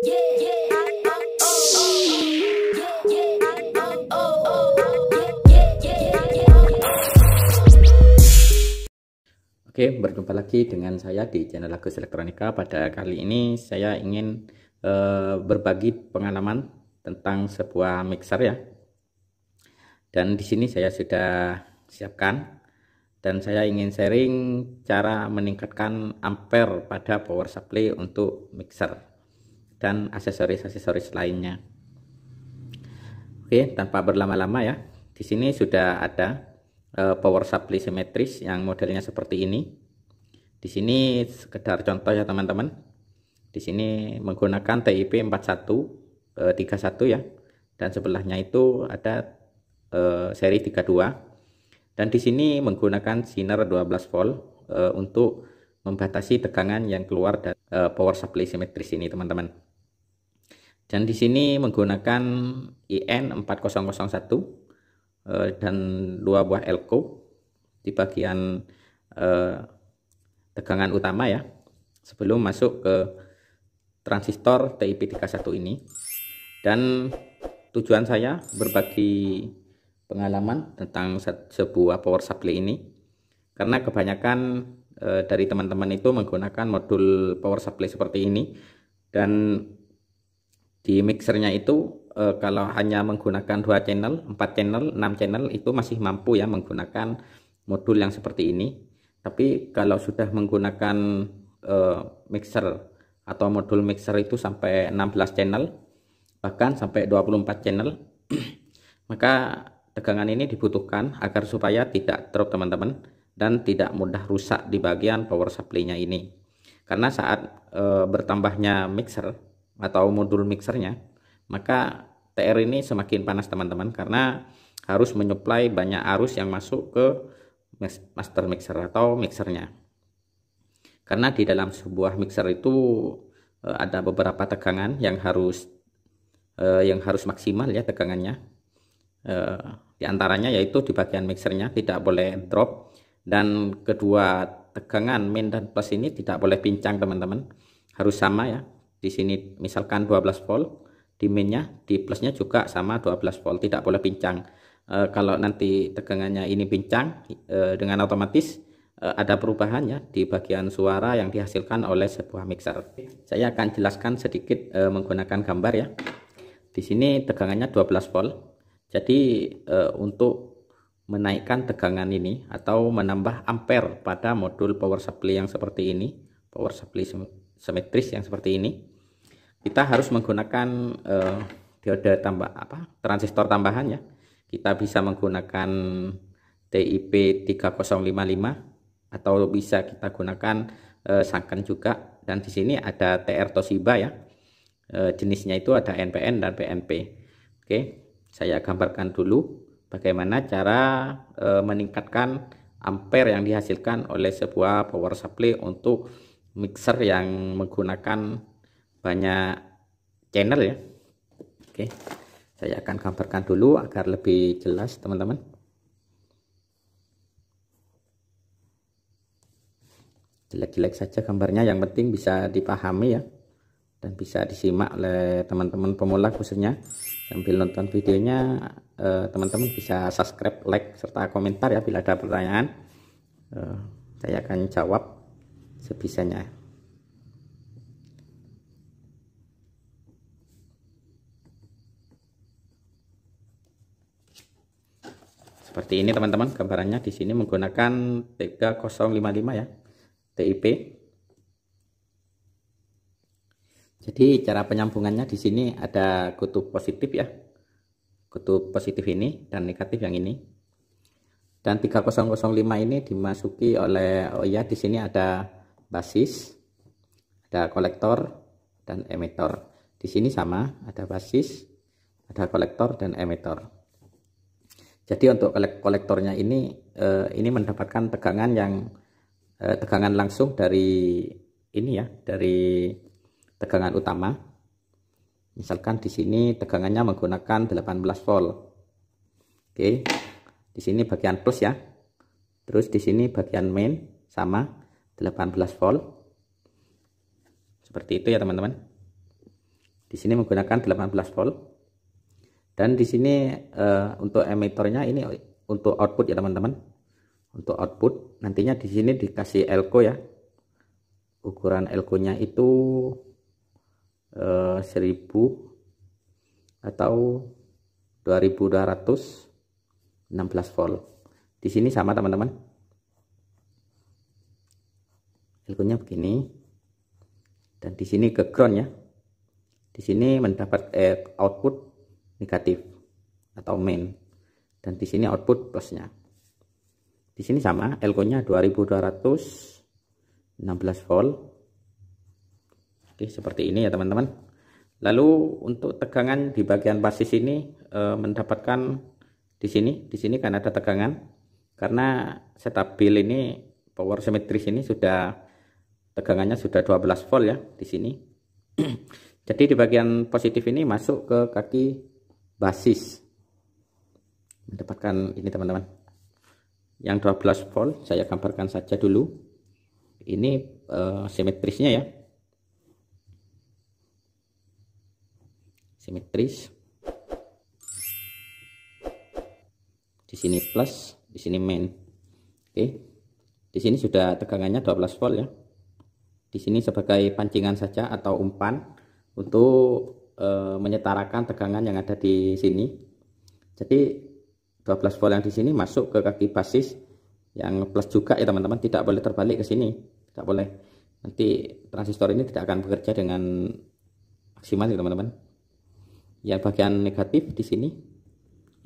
Oke, berjumpa lagi dengan saya di channel Agus Elektronika. Pada kali ini saya ingin e, berbagi pengalaman tentang sebuah mixer ya. Dan di sini saya sudah siapkan dan saya ingin sharing cara meningkatkan ampere pada power supply untuk mixer dan aksesoris-aksesoris lainnya. Oke, tanpa berlama-lama ya. Di sini sudah ada uh, power supply simetris yang modelnya seperti ini. Di sini sekedar contoh ya teman-teman. Di sini menggunakan TIP 41 uh, 31 ya. Dan sebelahnya itu ada uh, seri 32. Dan di sini menggunakan sinar 12 volt eh, untuk membatasi tegangan yang keluar dari power supply simetris ini teman-teman. Dan di sini menggunakan IN 4001 eh, dan dua buah elko di bagian eh, tegangan utama ya. Sebelum masuk ke transistor TIP31 ini. Dan tujuan saya berbagi pengalaman tentang sebuah power supply ini. Karena kebanyakan eh, dari teman-teman itu menggunakan modul power supply seperti ini dan di mixernya itu uh, kalau hanya menggunakan dua channel, 4 channel, 6 channel itu masih mampu ya menggunakan modul yang seperti ini. Tapi kalau sudah menggunakan uh, mixer atau modul mixer itu sampai 16 channel bahkan sampai 24 channel maka tegangan ini dibutuhkan agar supaya tidak drop teman-teman dan tidak mudah rusak di bagian power supply-nya ini karena saat e, bertambahnya mixer atau modul mixernya, maka TR ini semakin panas teman-teman karena harus menyuplai banyak arus yang masuk ke master mixer atau mixernya. Karena di dalam sebuah mixer itu eh, ada beberapa tegangan yang harus eh, yang harus maksimal ya tegangannya. Eh, di antaranya yaitu di bagian mixernya tidak boleh drop dan kedua tegangan min dan plus ini tidak boleh pincang teman-teman. Harus sama ya di sini misalkan 12 volt di mainnya di plusnya juga sama 12 volt tidak boleh pincang e, kalau nanti tegangannya ini pincang e, dengan otomatis e, ada perubahannya di bagian suara yang dihasilkan oleh sebuah mixer saya akan jelaskan sedikit e, menggunakan gambar ya di sini tegangannya 12 volt jadi e, untuk menaikkan tegangan ini atau menambah ampere pada modul power supply yang seperti ini power supply simetris yang seperti ini kita harus menggunakan uh, dioda tambah apa transistor tambahan ya kita bisa menggunakan TIP 3055 atau bisa kita gunakan uh, eh, sangkan juga dan di sini ada TR Toshiba ya uh, jenisnya itu ada NPN dan PNP oke saya gambarkan dulu bagaimana cara e, meningkatkan ampere yang dihasilkan oleh sebuah power supply untuk mixer yang menggunakan banyak channel ya oke saya akan gambarkan dulu agar lebih jelas teman-teman jelek-jelek saja gambarnya yang penting bisa dipahami ya dan bisa disimak oleh teman-teman pemula khususnya sambil nonton videonya eh, teman-teman bisa subscribe like serta komentar ya bila ada pertanyaan eh, saya akan jawab sebisanya seperti ini teman-teman gambarannya di sini menggunakan 3055 ya TIP jadi cara penyambungannya di sini ada kutub positif ya kutub positif ini dan negatif yang ini dan 3005 ini dimasuki oleh oh ya di sini ada basis ada kolektor dan emitor di sini sama ada basis ada kolektor dan emitor jadi untuk kolektornya ini eh, ini mendapatkan tegangan yang eh, tegangan langsung dari ini ya, dari tegangan utama. Misalkan di sini tegangannya menggunakan 18 volt. Oke. Di sini bagian plus ya. Terus di sini bagian main sama 18 volt. Seperti itu ya teman-teman. Di sini menggunakan 18 volt dan di sini uh, untuk emitornya ini untuk output ya teman-teman untuk output nantinya di sini dikasih elko ya ukuran elkonya itu uh, eh, 1000 atau 2216 volt di sini sama teman-teman elkonya begini dan di sini ke ground ya di sini mendapat eh, output negatif atau main dan di sini output plusnya di sini sama elko nya 2216 volt oke seperti ini ya teman-teman lalu untuk tegangan di bagian basis ini e, mendapatkan di sini di sini kan ada tegangan karena stabil ini power simetris ini sudah tegangannya sudah 12 volt ya di sini jadi di bagian positif ini masuk ke kaki basis mendapatkan ini teman-teman yang 12 volt saya gambarkan saja dulu ini uh, simetrisnya ya simetris di sini plus di sini main oke okay. di sini sudah tegangannya 12 volt ya di sini sebagai pancingan saja atau umpan untuk e, menyetarakan tegangan yang ada di sini. Jadi 12 volt yang di sini masuk ke kaki basis yang plus juga ya teman-teman tidak boleh terbalik ke sini. Tidak boleh. Nanti transistor ini tidak akan bekerja dengan maksimal ya teman-teman. Yang bagian negatif di sini.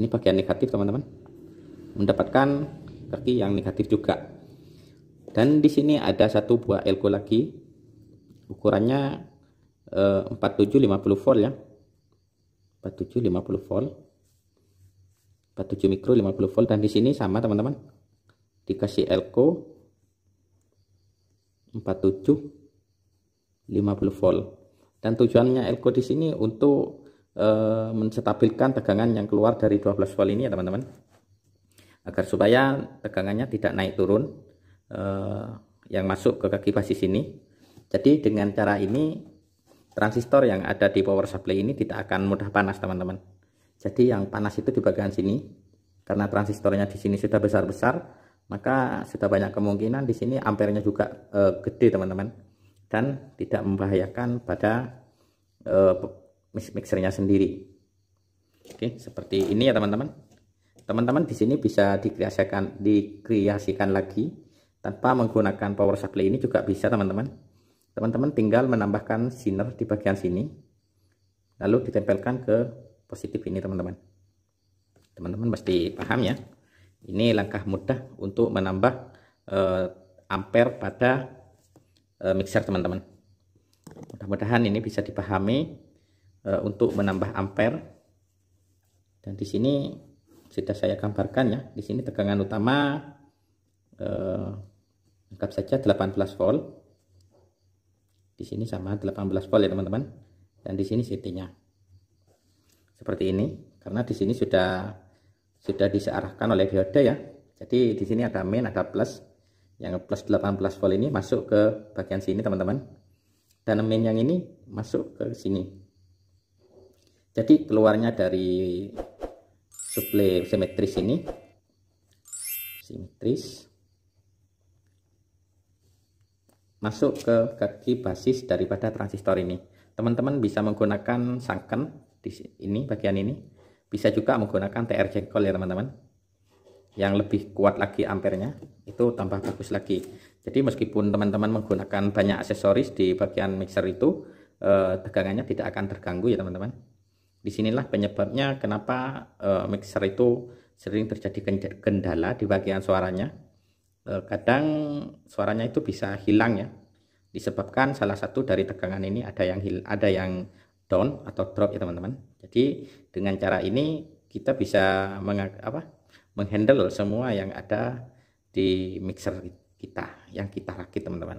Ini bagian negatif teman-teman. Mendapatkan kaki yang negatif juga. Dan di sini ada satu buah elko lagi. Ukurannya 4750 eh, volt ya 4750 volt 47 mikro 50 volt dan di sini sama teman-teman dikasih elko 47 50 volt dan tujuannya elko di sini untuk e, menstabilkan tegangan yang keluar dari 12 volt ini ya teman-teman agar supaya tegangannya tidak naik turun e, yang masuk ke kaki basis ini jadi dengan cara ini transistor yang ada di power supply ini tidak akan mudah panas teman-teman jadi yang panas itu di bagian sini karena transistornya di sini sudah besar-besar maka sudah banyak kemungkinan di sini ampernya juga e, gede teman-teman dan tidak membahayakan pada e, mixernya sendiri oke seperti ini ya teman-teman teman-teman di sini bisa dikreasikan dikreasikan lagi tanpa menggunakan power supply ini juga bisa teman-teman teman-teman tinggal menambahkan sinar di bagian sini lalu ditempelkan ke positif ini teman-teman teman-teman pasti paham ya ini langkah mudah untuk menambah eh, ampere pada eh, mixer teman-teman mudah-mudahan ini bisa dipahami eh, untuk menambah ampere dan di sini sudah saya gambarkan ya di sini tegangan utama eh, anggap saja 18 volt di sini sama 18 volt ya teman-teman dan di sini ct-nya seperti ini karena di sini sudah sudah disearahkan oleh diode ya jadi di sini ada main ada plus yang plus 18 volt ini masuk ke bagian sini teman-teman dan main yang ini masuk ke sini jadi keluarnya dari suplai simetris ini simetris masuk ke kaki basis daripada transistor ini teman-teman bisa menggunakan sangken di ini bagian ini bisa juga menggunakan TR jengkol ya teman-teman yang lebih kuat lagi ampernya itu tambah bagus lagi jadi meskipun teman-teman menggunakan banyak aksesoris di bagian mixer itu eh, tegangannya tidak akan terganggu ya teman-teman disinilah penyebabnya kenapa eh, mixer itu sering terjadi kendala di bagian suaranya Eh, kadang suaranya itu bisa hilang ya disebabkan salah satu dari tegangan ini ada yang hil ada yang down atau drop ya teman-teman jadi dengan cara ini kita bisa meng menghandle semua yang ada di mixer kita yang kita rakit teman-teman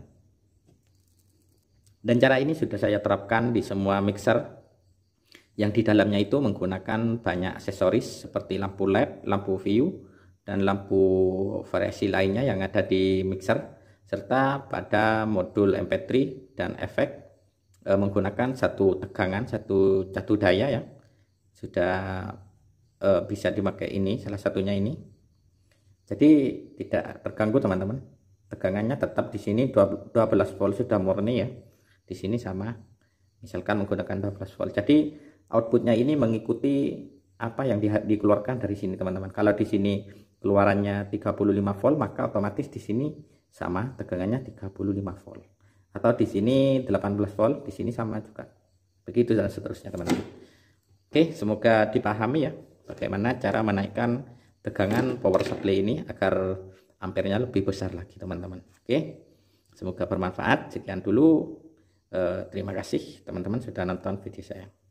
dan cara ini sudah saya terapkan di semua mixer yang di dalamnya itu menggunakan banyak aksesoris seperti lampu led, lampu view, dan lampu variasi lainnya yang ada di mixer serta pada modul MP3 dan efek e, menggunakan satu tegangan satu satu daya ya sudah e, bisa dimakai ini salah satunya ini jadi tidak terganggu teman-teman tegangannya tetap di sini 12 volt sudah murni ya di sini sama misalkan menggunakan 12 volt jadi outputnya ini mengikuti apa yang di, dikeluarkan dari sini teman-teman kalau di sini keluarannya 35 volt maka otomatis di sini sama tegangannya 35 volt atau di sini 18 volt di sini sama juga begitu dan seterusnya teman-teman oke semoga dipahami ya bagaimana cara menaikkan tegangan power supply ini agar ampernya lebih besar lagi teman-teman oke semoga bermanfaat sekian dulu eh, terima kasih teman-teman sudah nonton video saya